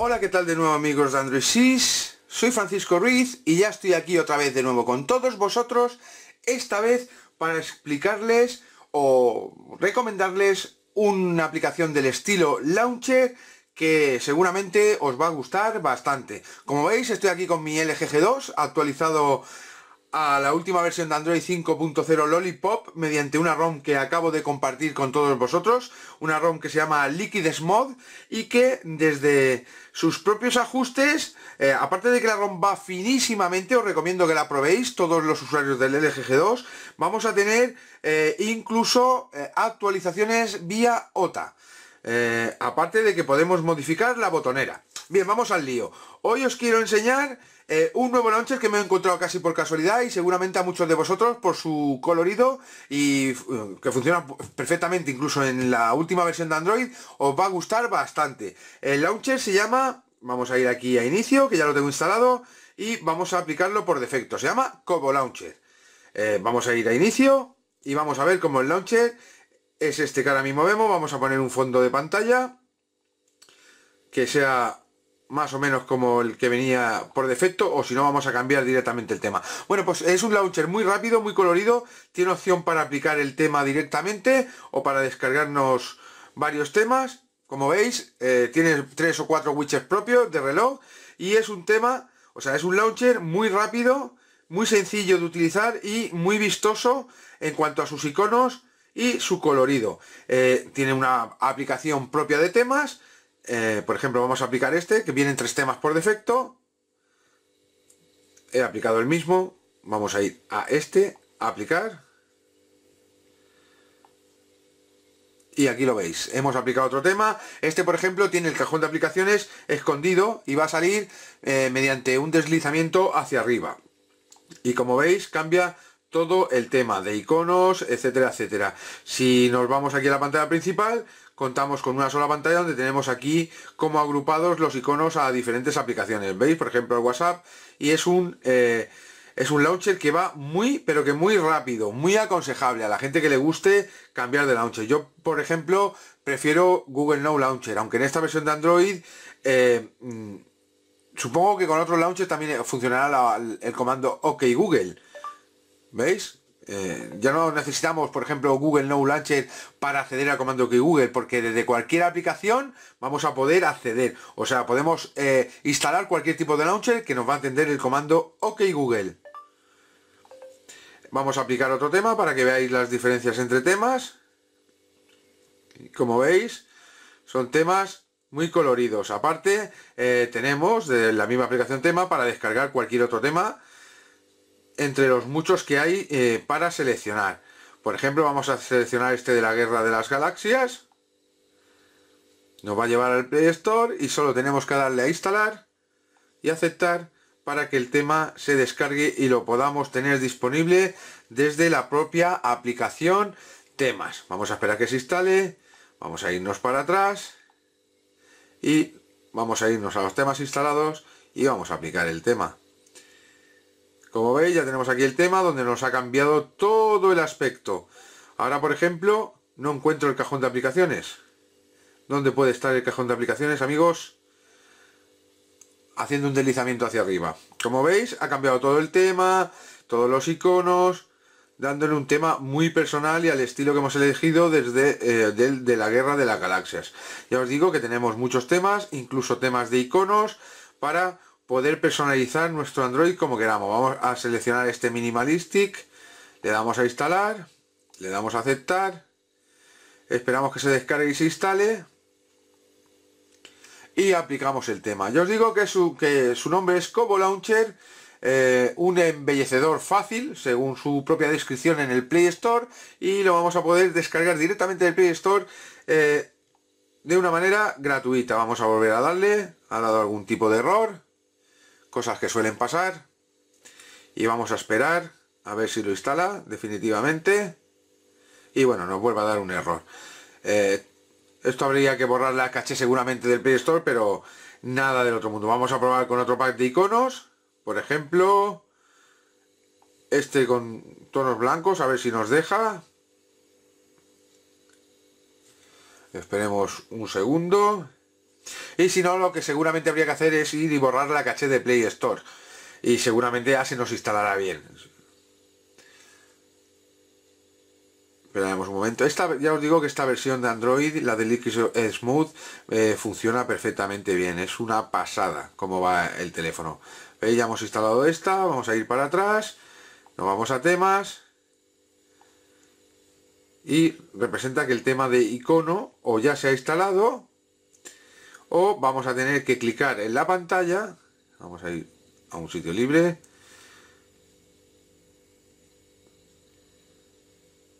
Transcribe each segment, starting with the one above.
Hola, ¿qué tal de nuevo amigos de Android Sis? Soy Francisco Ruiz y ya estoy aquí otra vez de nuevo con todos vosotros, esta vez para explicarles o recomendarles una aplicación del estilo Launcher que seguramente os va a gustar bastante. Como veis, estoy aquí con mi LG G2, actualizado a la última versión de Android 5.0 Lollipop mediante una ROM que acabo de compartir con todos vosotros, una ROM que se llama Liquid Smod y que desde sus propios ajustes, eh, aparte de que la ROM va finísimamente, os recomiendo que la probéis, todos los usuarios del LGG2, vamos a tener eh, incluso eh, actualizaciones vía OTA. aparte de que podemos modificar la botonera. Bien, vamos al lío. Hoy os quiero enseñar eh, un nuevo launcher que me he encontrado casi por casualidad y seguramente a muchos de vosotros por su colorido y eh, que funciona perfectamente incluso en la última versión de Android os va a gustar bastante. El launcher se llama, vamos a ir aquí a inicio que ya lo tengo instalado y vamos a aplicarlo por defecto, se llama Cobo Launcher. Eh, vamos a ir a inicio y vamos a ver cómo el launcher es este que ahora mismo vemos, vamos a poner un fondo de pantalla que sea más o menos como el que venía por defecto o si no vamos a cambiar directamente el tema bueno pues es un launcher muy rápido muy colorido tiene opción para aplicar el tema directamente o para descargarnos varios temas como veis eh, tiene tres o cuatro widgets propios de reloj y es un tema o sea es un launcher muy rápido muy sencillo de utilizar y muy vistoso en cuanto a sus iconos y su colorido eh, tiene una aplicación propia de temas eh, por ejemplo, vamos a aplicar este, que viene en tres temas por defecto. He aplicado el mismo. Vamos a ir a este, a aplicar. y aquí lo veis, hemos aplicado otro tema, este por ejemplo tiene el cajón de aplicaciones escondido y va a salir eh, mediante un deslizamiento hacia arriba y como veis cambia todo el tema de iconos, etcétera, etcétera si nos vamos aquí a la pantalla principal contamos con una sola pantalla donde tenemos aquí como agrupados los iconos a diferentes aplicaciones. ¿Veis? Por ejemplo, el WhatsApp. Y es un... Eh, es un launcher que va muy, pero que muy rápido, muy aconsejable a la gente que le guste cambiar de launcher. Yo, por ejemplo, prefiero Google no Launcher, aunque en esta versión de Android, eh, mm, supongo que con otros launchers también funcionará el comando OK Google. ¿Veis? Eh, ya no necesitamos, por ejemplo, Google No Launcher para acceder al comando ok Google, porque desde cualquier aplicación vamos a poder acceder. O sea, podemos eh, instalar cualquier tipo de launcher que nos va a atender el comando OK Google. Vamos a aplicar otro tema para que veáis las diferencias entre temas. Como veis, son temas muy coloridos. Aparte, eh, tenemos la misma aplicación tema para descargar cualquier otro tema entre los muchos que hay eh, para seleccionar. Por ejemplo, vamos a seleccionar este de la Guerra de las Galaxias. Nos va a llevar al Play Store y solo tenemos que darle a instalar y aceptar para que el tema se descargue y lo podamos tener disponible desde la propia aplicación temas. Vamos a esperar que se instale, vamos a irnos para atrás y vamos a irnos a los temas instalados y vamos a aplicar el tema. Como veis ya tenemos aquí el tema donde nos ha cambiado todo el aspecto. Ahora por ejemplo no encuentro el cajón de aplicaciones. ¿Dónde puede estar el cajón de aplicaciones amigos? Haciendo un deslizamiento hacia arriba. Como veis ha cambiado todo el tema, todos los iconos, dándole un tema muy personal y al estilo que hemos elegido desde eh, la guerra de las galaxias. Ya os digo que tenemos muchos temas, incluso temas de iconos para poder personalizar nuestro Android como queramos. Vamos a seleccionar este Minimalistic, le damos a instalar, le damos a aceptar, esperamos que se descargue y se instale y aplicamos el tema. Yo os digo que su, que su nombre es Cobo Launcher, eh, un embellecedor fácil, según su propia descripción en el Play Store, y lo vamos a poder descargar directamente del Play Store eh, de una manera gratuita. Vamos a volver a darle, ha dado algún tipo de error, cosas que suelen pasar y vamos a esperar a ver si lo instala definitivamente y bueno nos vuelve a dar un error eh, esto habría que borrar la caché seguramente del Play Store pero nada del otro mundo vamos a probar con otro pack de iconos por ejemplo este con tonos blancos a ver si nos deja esperemos un segundo y si no, lo que seguramente habría que hacer es ir y borrar la caché de Play Store. Y seguramente ya se nos instalará bien. Esperaremos un momento. Esta, ya os digo que esta versión de Android, la de Liquid Smooth, eh, funciona perfectamente bien. Es una pasada como va el teléfono. Eh, ya hemos instalado esta, vamos a ir para atrás. Nos vamos a temas y representa que el tema de icono o ya se ha instalado o vamos a tener que clicar en la pantalla vamos a ir a un sitio libre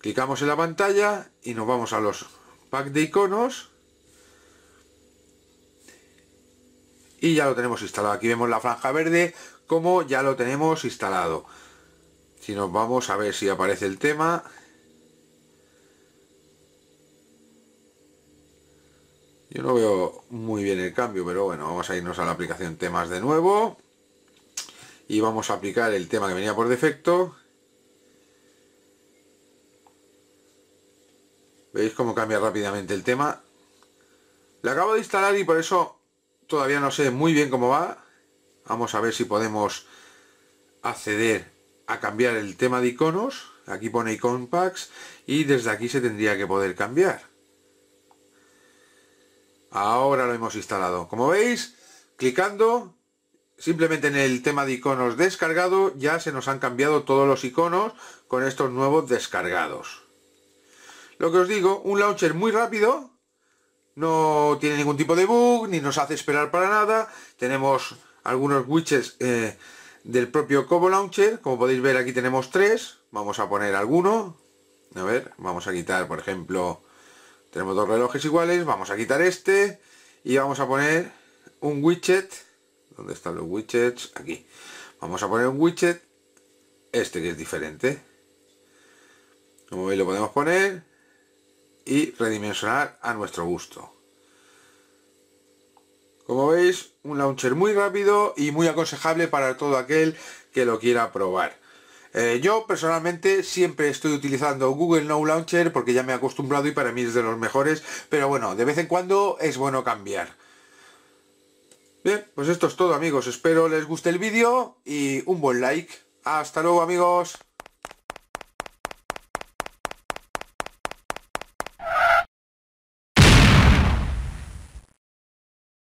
clicamos en la pantalla y nos vamos a los pack de iconos y ya lo tenemos instalado aquí vemos la franja verde como ya lo tenemos instalado si nos vamos a ver si aparece el tema Yo no veo muy bien el cambio, pero bueno, vamos a irnos a la aplicación temas de nuevo. Y vamos a aplicar el tema que venía por defecto. ¿Veis cómo cambia rápidamente el tema? Le acabo de instalar y por eso todavía no sé muy bien cómo va. Vamos a ver si podemos acceder a cambiar el tema de iconos. Aquí pone icon packs y desde aquí se tendría que poder cambiar. Ahora lo hemos instalado. Como veis, clicando, simplemente en el tema de iconos descargado, ya se nos han cambiado todos los iconos con estos nuevos descargados. Lo que os digo, un launcher muy rápido, no tiene ningún tipo de bug, ni nos hace esperar para nada. Tenemos algunos widgets eh, del propio Cobo Launcher, como podéis ver aquí tenemos tres. Vamos a poner alguno. A ver, vamos a quitar, por ejemplo, tenemos dos relojes iguales vamos a quitar este y vamos a poner un widget ¿dónde están los widgets? aquí vamos a poner un widget este que es diferente como veis lo podemos poner y redimensionar a nuestro gusto como veis un launcher muy rápido y muy aconsejable para todo aquel que lo quiera probar eh, yo personalmente siempre estoy utilizando Google No Launcher porque ya me he acostumbrado y para mí es de los mejores, pero bueno, de vez en cuando es bueno cambiar. Bien, pues esto es todo amigos, espero les guste el vídeo y un buen like. Hasta luego amigos.